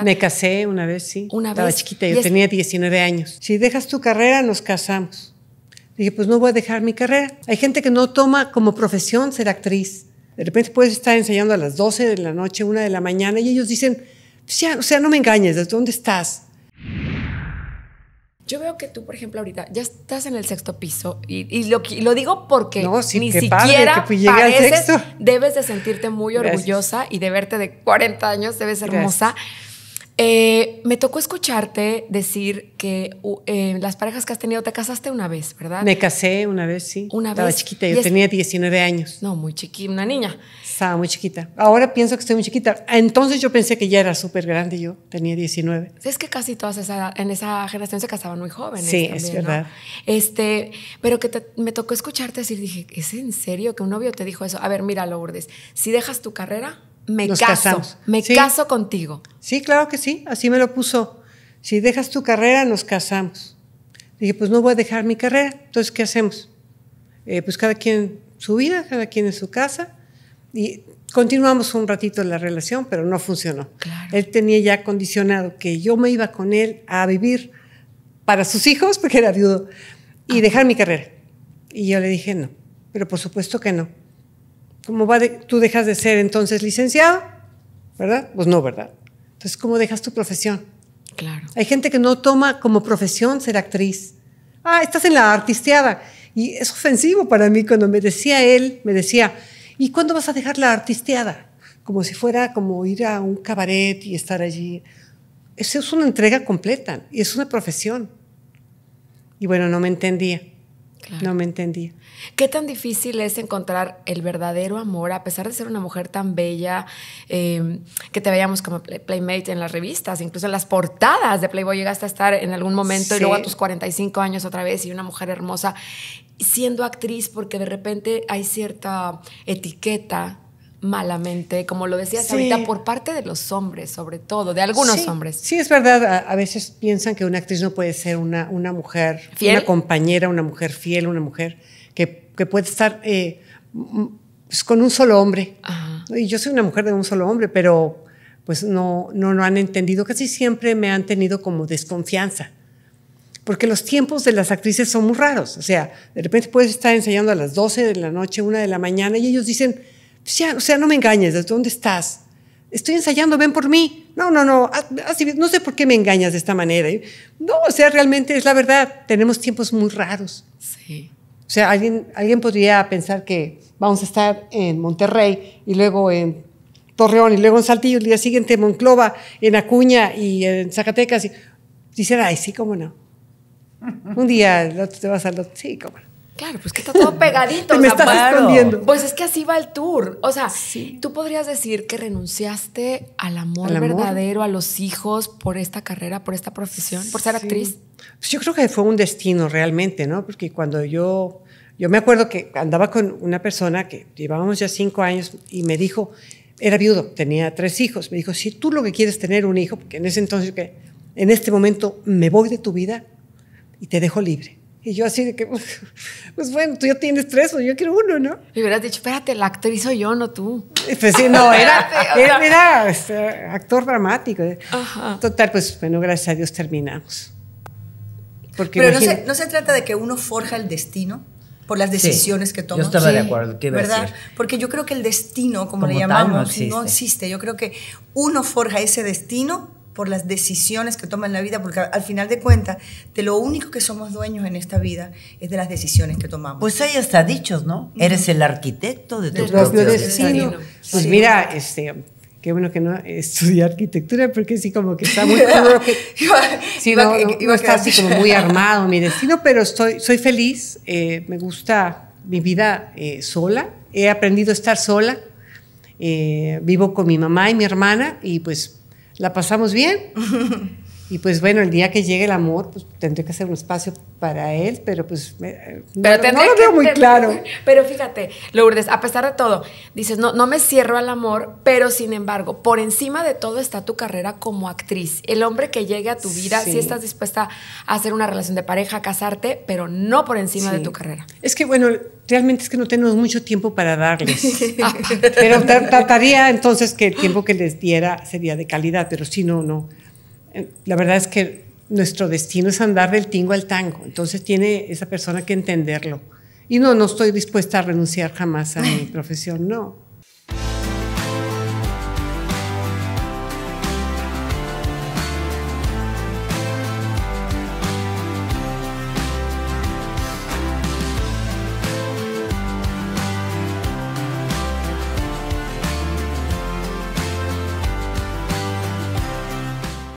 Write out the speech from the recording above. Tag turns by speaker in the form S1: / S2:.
S1: Ah. Me casé una vez, sí. Una Estaba chiquita, yo tenía 19 años. Si dejas tu carrera, nos casamos. Dije, pues no voy a dejar mi carrera. Hay gente que no toma como profesión ser actriz. De repente puedes estar enseñando a las 12 de la noche, 1 de la mañana, y ellos dicen, pues o sea, no me engañes, ¿dónde estás?
S2: Yo veo que tú, por ejemplo, ahorita ya estás en el sexto piso y, lo, digo porque ni siquiera pues debes de sentirte muy orgullosa y de verte de 40 años, debes ser hermosa. Eh, me tocó escucharte decir que eh, las parejas que has tenido, te casaste una vez, ¿verdad? Me casé
S1: una vez, sí. Una vez. chiquita, yo tenía 19 años. No, muy chiquita, una niña. Estaba muy chiquita. Ahora pienso que estoy muy chiquita. Entonces yo pensé que ya era súper grande yo, tenía 19.
S2: Es que casi todas esa, en esa generación se casaban muy jóvenes. Sí, es verdad. Este, pero que me tocó escucharte decir, dije, ¿es en serio que un novio te dijo eso? A ver, mira, Lourdes, si dejas tu carrera,
S1: me caso, me caso contigo. Sí, claro que sí, así me lo puso. Si dejas tu carrera, nos casamos. Dije, pues no voy a dejar mi carrera, entonces, ¿qué hacemos? Eh, pues cada quien su vida, cada quien en su casa, y continuamos un ratito la relación, pero no funcionó. Él tenía ya condicionado que yo me iba con él a vivir para sus hijos, porque era viudo, y dejar mi carrera. Y yo le dije, no, pero por supuesto que no. ¿Cómo va tú dejas de ser entonces licenciado? ¿Verdad? Pues no, ¿verdad? Entonces, ¿cómo dejas tu profesión? Claro. Hay gente que no toma como profesión ser actriz. Ah, estás en la artisteada. Y es ofensivo para mí cuando me decía él, me decía, ¿y cuándo vas a dejar la artisteada? Como si fuera como ir a un cabaret y estar allí. Eso es una entrega completa y es una profesión. Y bueno, no me entendía. No me entendía.
S2: ¿Qué tan difícil es encontrar el verdadero amor a pesar de ser una mujer tan bella em, que te veíamos como playmate en las revistas, incluso en las portadas de Playboy llegaste a estar en algún momento y luego a tus 45 años otra vez y una mujer hermosa siendo actriz porque de repente hay cierta etiqueta malamente, como lo decías ahorita, por parte de los hombres, sobre todo, de algunos hombres.
S1: Sí, es verdad, a, veces piensan que una actriz no puede ser una, una mujer, una compañera, una mujer fiel, una mujer que, puede estar eh, pues, con un solo hombre. Y yo soy una mujer de un solo hombre, pero pues no, no, no han entendido, casi siempre me han tenido como desconfianza. Porque los tiempos de las actrices son muy raros. O sea, de repente puedes estar enseñando a las 12 de la noche, 1 de la mañana, y ellos dicen, pues o sea, no me engañes, ¿dónde estás? Estoy ensayando, ven por mí. No, no, no, no sé por qué me engañas de esta manera. ¿eh? No, o sea, realmente es la verdad, tenemos tiempos muy raros. Sí. O sea, alguien, alguien podría pensar que vamos a estar en Monterrey y luego en Torreón y luego en Saltillo, el día siguiente en Monclova, en Acuña y en Zacatecas. Y dicen, ay, sí, cómo no. Un día te vas al otro, sí, cómo no.
S2: Claro, pues que está todo pegadito. me escondiendo. Pues es que así va el tour. O sea, tú podrías decir que renunciaste al amor, verdadero, a los hijos, por esta carrera, por esta profesión, por ser actriz.
S1: Pues, yo creo que fue un destino realmente, ¿no? Porque cuando yo, yo me acuerdo que andaba con una persona que llevábamos ya cinco años y me dijo, era viudo, tenía tres hijos, me dijo, si tú lo que quieres es tener un hijo, porque en ese entonces, que en este momento me voy de tu vida y te dejo libre y yo así de que, pues, pues bueno, tú ya tienes tres, pues yo quiero uno, ¿no? Y hubieras dicho, espérate, la actriz soy yo, no tú. Pues sí, no, era, mira este, actor dramático. Total, pues bueno, gracias a Dios terminamos. Porque Pero no se,
S2: no se, trata de que uno forja el destino por las decisiones que toma. Yo estaba de acuerdo, ¿qué ¿verdad? Porque yo creo que el destino, como, le llamamos, no existe. Yo creo que uno forja ese destino por las decisiones que toman la vida, porque al final de cuentas, de lo único que somos dueños en esta vida es de las decisiones que tomamos.
S1: Pues hay hasta dichos, ¿no? Eres el arquitecto de tu propio destino. Pues mira, este, qué bueno que no estudié arquitectura, porque sí como que está muy... así como muy armado mi destino, pero estoy, soy feliz, eh, me gusta mi vida eh, sola, he aprendido a estar sola, eh, vivo con mi mamá y mi hermana y pues ¿La pasamos bien? Y pues bueno, el día que llegue el amor, pues tendré que hacer un espacio para él, pero pues eh, no, lo veo muy claro.
S2: Pero fíjate, Lourdes, a pesar de todo, dices, no, no me cierro al amor, pero sin embargo, por encima de todo está tu carrera como actriz. El hombre que llegue a tu vida, si estás dispuesta a hacer una relación de pareja, a casarte, pero
S1: no por encima de tu carrera. Es que bueno, realmente es que no tenemos mucho tiempo para darles. pero trataría entonces que el tiempo que les diera sería de calidad, pero si no, no. Eh, la verdad es que nuestro destino es andar del tingo al tango, entonces tiene esa persona que entenderlo. Y no, no estoy dispuesta a renunciar jamás a mi profesión, no.